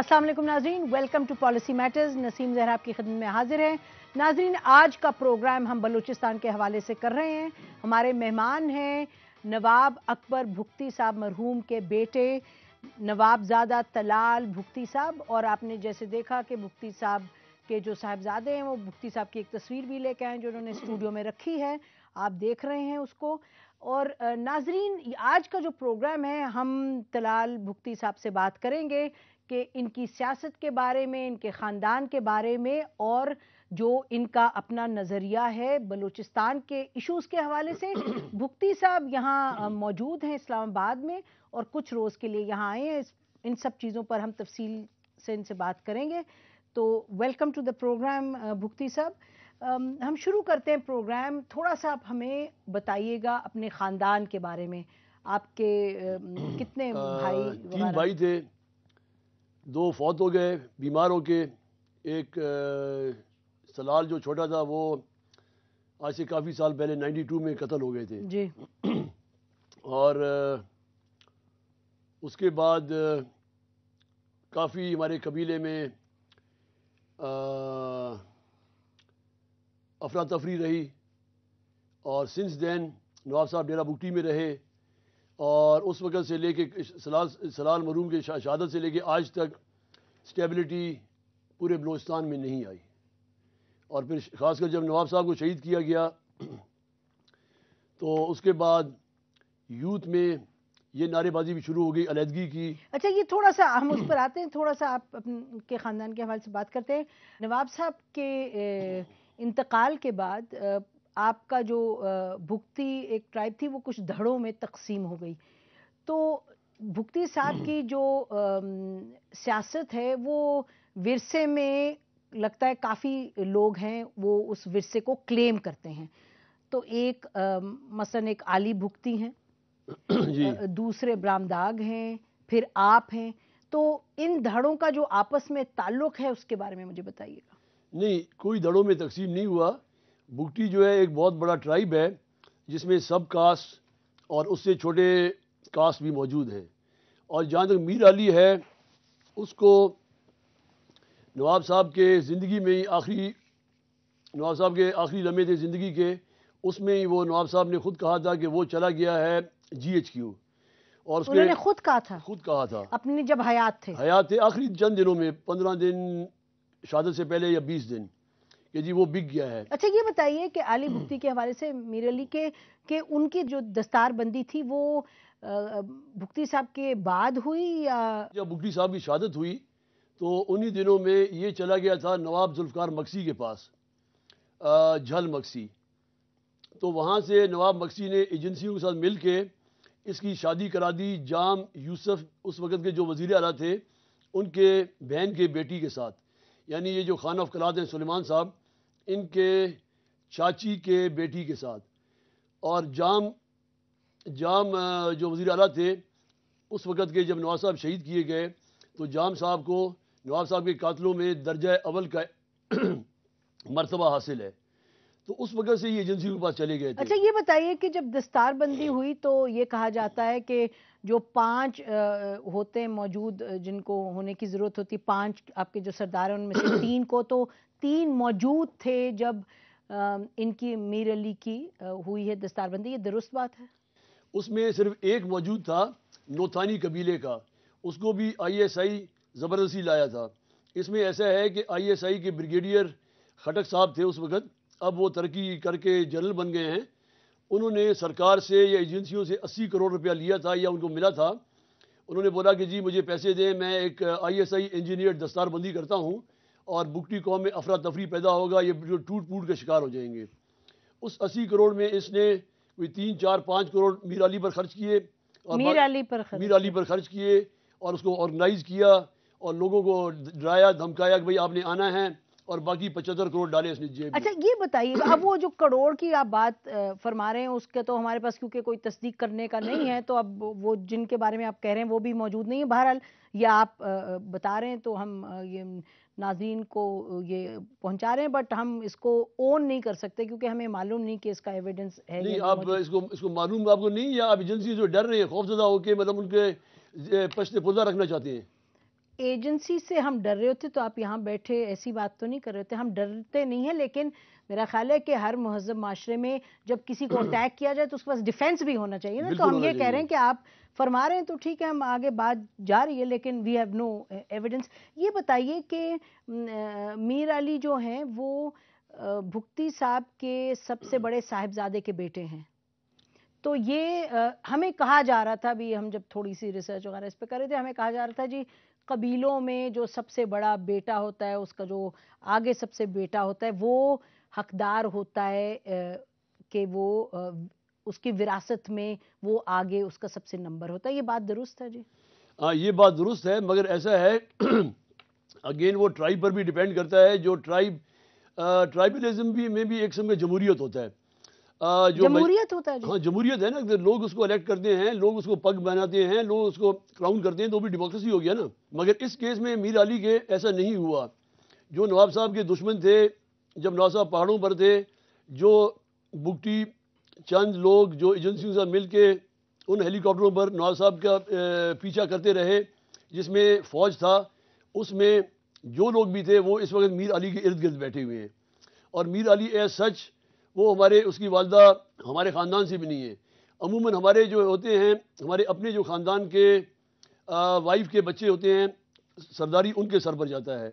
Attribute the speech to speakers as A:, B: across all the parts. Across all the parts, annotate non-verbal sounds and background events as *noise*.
A: असलम नाजरीन welcome to policy matters Naseem Zahar आपकी खदम में हाजिर हैं नाजरीन आज का प्रोग्राम हम बलूचिस्तान के हवाले से कर रहे हैं हमारे मेहमान हैं नवाब अकबर भुगती साहब मरहूम के बेटे नवाबजादा तलाल भुगती साहब और आपने जैसे देखा कि भुगती साहब के जो साहबजादे हैं वो भुगती साहब की एक तस्वीर भी लेके आए जो उन्होंने स्टूडियो में रखी है आप देख रहे हैं उसको और नाजरीन आज का जो प्रोग्राम है हम तलाल भुगती साहब से बात करेंगे कि इनकी सियासत के बारे में इनके ख़ानदान के बारे में और जो इनका अपना नज़रिया है बलूचिस्तान के इशूज़ के हवाले से *clears throat* भुगती साहब यहाँ मौजूद हैं इस्लामाबाद में और कुछ रोज़ के लिए यहाँ आए हैं इन सब चीज़ों पर हम तफसील से इनसे बात करेंगे तो वेलकम टू द प्रोग्राम भुगती साहब हम शुरू करते हैं प्रोग्राम थोड़ा सा आप हमें बताइएगा अपने ख़ानदान के बारे में आपके कितने भाई तीन
B: भाई थे दो फौत हो गए बीमार हो के एक सलाल जो छोटा था वो आज से काफ़ी साल पहले 92 में कत्ल हो गए थे जी *clears throat* और उसके बाद काफ़ी हमारे कबीले में अफरा तफरी रही और सिंस दैन नवाब साहब डेरा बुगटी में रहे और उस वक़्त से लेके सलाल मरूम के शहादत से लेके आज तक स्टेबिलिटी पूरे बलोचिस्तान में नहीं आई और फिर ख़ासकर जब नवाब साहब को शहीद किया गया *clears throat* तो उसके बाद यूथ में ये नारेबाजी भी शुरू हो गई अलहदगी की
A: अच्छा ये थोड़ा सा हम उस पर आते हैं थोड़ा सा आप अपने ख़ानदान के हवाले से बात करते हैं नवाब साहब के इंतकाल के बाद आपका जो भुगती एक ट्राइब थी वो कुछ धड़ों में तकसीम हो गई तो भुगती साहब हम्म। की जो सियासत है वो विरसे में लगता है काफ़ी लोग हैं वो उस विरसे को क्लेम करते हैं तो एक मसलन एक आली भुगती हैं *clears throat* दूसरे ब्रामदाग हैं फिर आप हैं तो इन धड़ों का जो आपस में ताल्लुक है उसके बारे में मुझे बताइएगा
B: नहीं कोई धड़ों में तकसीम नहीं हुआ बुगटी जो है एक बहुत बड़ा ट्राइब है जिसमें सब कास्ट और उससे छोटे कास्ट भी मौजूद हैं और जहाँ तक मीर अली है उसको नवाब साहब के ज़िंदगी में ही आखिरी नवाब साहब के आखिरी लम्हे थे ज़िंदगी के उसमें ही वो नवाब साहब ने खुद कहा था कि वो चला गया है जी एच क्यू और उन्होंने खुद कहा था खुद कहा था
A: अपने जब हयात थे
B: हयात थे आखिरी चंद दिनों में पंद्रह दिन शादी से पहले या बीस दिन कि जी वो बिक गया है
A: अच्छा ये बताइए कि आली भुगती के हवाले से मीर अली के के उनकी जो दस्तार बंदी थी वो भुगती साहब के बाद हुई या
B: जब भुगती साहब की शहादत हुई तो उन्हीं दिनों में ये चला गया था नवाब जुल्फ़ार मक्सी के पास झल मक्सी तो वहाँ से नवाब मक्सी ने एजेंसियों के साथ मिल के इसकी शादी करा दी जाम यूसफ उस वक़्त के जो वजीर अला थे उनके बहन के बेटी के साथ यानी ये जो खान कलाद हैं सलेमान साहब इनके चाची के बेटी के साथ और जाम जाम जो वजीर अला थे उस वक़्त के जब नवाब साहब शहीद किए गए तो जाम साहब को नवाब साहब के कातलों में दर्ज अवल का *clears throat* मरतबा हासिल है तो उस वजह से ये एजेंसी के पास चले गए थे अच्छा
A: ये बताइए कि जब दस्तारबंदी हुई तो ये कहा जाता है कि जो पांच होते मौजूद जिनको होने की ज़रूरत होती पांच आपके जो सरदार हैं उनमें से *clears throat* तीन को तो तीन मौजूद थे जब इनकी मीर अली की हुई है दस्तारबंदी ये दुरुस्त बात है
B: उसमें सिर्फ एक मौजूद था नोथानी कबीले का उसको भी आई ज़बरदस्ती लाया था इसमें ऐसा है कि आई के ब्रिगेडियर खटक साहब थे उस वक़्त अब वो तरक्की करके जनरल बन गए हैं उन्होंने सरकार से या एजेंसियों से अस्सी करोड़ रुपया लिया था या उनको मिला था उन्होंने बोला कि जी मुझे पैसे दें मैं एक आईएसआई इंजीनियर दस्तारबंदी करता हूँ और बुकटी कॉम में अफरा तफरी पैदा होगा ये जो टूट फूट का शिकार हो जाएंगे उस अस्सी करोड़ में इसने कोई तीन चार पाँच करोड़ मीर अली पर खर्च किए और मीर अली पर मीर अली पर खर्च किए और उसको ऑर्गेनाइज किया और लोगों को डराया धमकाया कि भाई आपने आना है और बाकी पचहत्तर करोड़ डाले इसने जेब अच्छा
A: ये बताइए अब वो जो करोड़ की आप बात फरमा रहे हैं उसके तो हमारे पास क्योंकि कोई तस्दीक करने का नहीं है तो अब वो जिनके बारे में आप कह रहे हैं वो भी मौजूद नहीं है बहरहाल ये आप बता रहे हैं तो हम ये नाजरीन को ये पहुंचा रहे हैं बट हम इसको ओन नहीं कर सकते क्योंकि हमें मालूम नहीं कि इसका एविडेंस है नहीं आप
B: इसको इसको मालूम आपको नहीं या आप एजेंसी जो डर रहे हैं खौफजदा होकर मतलब उनके पश्चिम पुर्जा रखना चाहती हैं
A: एजेंसी से हम डर रहे होते तो आप यहाँ बैठे ऐसी बात तो नहीं कर रहे होते हम डरते नहीं हैं लेकिन मेरा ख्याल है कि हर महजब माशरे में जब किसी को अटैक *clears throat* किया जाए तो उसके पास डिफेंस भी होना चाहिए ना तो हम ये कह रहे हैं कि आप फरमा रहे हैं तो ठीक है हम आगे बात जा रही है लेकिन वी हैव नो एविडेंस ये बताइए कि मीर अली जो हैं वो भुक्ति साहब के सबसे बड़े साहिबजादे के बेटे हैं तो ये हमें कहा जा रहा था भी हम जब थोड़ी सी रिसर्च वगैरह इस पर कर रहे थे हमें कहा जा रहा था जी कबीलों में जो सबसे बड़ा बेटा होता है उसका जो आगे सबसे बेटा होता है वो हकदार होता है कि वो उसकी विरासत में वो आगे उसका सबसे नंबर होता है ये बात दुरुस्त है जी
B: हाँ ये बात दुरुस्त है मगर ऐसा है *clears throat* अगेन वो ट्राइब पर भी डिपेंड करता है जो ट्राइब ट्राइबलिज्म भी में भी एक समय जमहूरियत होता है जो जमहूरियत होता है हाँ जमहूरियत है ना लोग उसको इलेक्ट करते हैं लोग उसको पग बनाते हैं लोग उसको क्राउन करते हैं तो भी डेमोक्रेसी हो गया ना मगर इस केस में मीर अली के ऐसा नहीं हुआ जो नवाब साहब के दुश्मन थे जब नवाब साहब पहाड़ों पर थे जो बुगटी चंद लोग जो एजेंसियों से मिल के उन हेलीकॉप्टरों पर नवाब साहब का पीछा करते रहे जिसमें फ़ौज था उसमें जो लोग भी थे वो इस वक्त मीर अली के इर्द गिर्द बैठे हुए हैं और मीर अली एज सच वो हमारे उसकी वालदा हमारे ख़ानदान से भी नहीं है अमूमन हमारे जो होते हैं हमारे अपने जो ख़ानदान के वाइफ के बच्चे होते हैं सरदारी उनके सर पर जाता है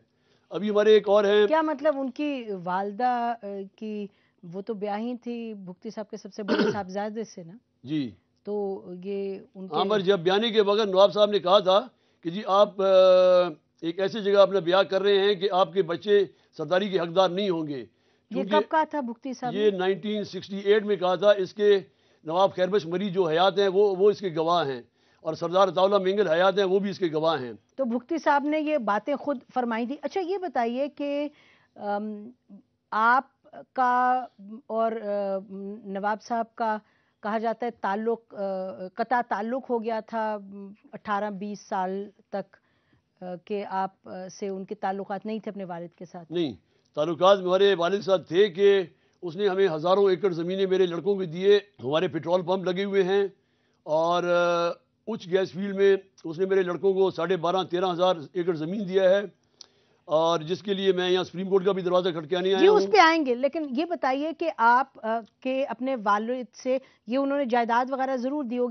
B: अभी हमारे एक और हैं
A: क्या मतलब उनकी वालदा की वो तो ब्याही थी भुक्ति साहब के सबसे बड़े साहबजादे से ना जी तो ये हाँ पर
B: जब ब्याने के बगैर नवाब साहब ने कहा था कि जी आप एक ऐसी जगह अपना ब्याह कर रहे हैं कि आपके बच्चे सरदारी के हकदार नहीं होंगे ये कब
A: कहा था भुक्ति साहब ये
B: 1968 में कहा था इसके नवाब खैरबश मरी जो हयात हैं वो वो इसके गवाह हैं और सरदार ताउला मिंगल हयात हैं वो भी इसके गवाह हैं तो भुक्ति
A: साहब ने ये बातें खुद फरमाई थी अच्छा ये बताइए कि आप का और नवाब साहब का कहा जाता है ताल्लुक कता ताल्लुक हो गया था 18-20 साल तक के आप से उनके ताल्लुकात नहीं थे अपने वालिद के साथ
B: नहीं ताल्लुकात में हमारे वालद साहब थे कि उसने हमें हज़ारों एकड़ ज़मीनें मेरे लड़कों के दिए हमारे पेट्रोल पम्प लगे हुए हैं और उच्च गैस फील्ड में उसने मेरे लड़कों को साढ़े बारह तेरह हज़ार एकड़ ज़मीन दिया है और जिसके लिए मैं यहाँ सुप्रीम कोर्ट का भी दरवाजा खटकाने आया उस पर
A: आएंगे लेकिन ये बताइए कि आप आ, के अपने वाल से ये उन्होंने जायदाद वगैरह जरूर दी होगी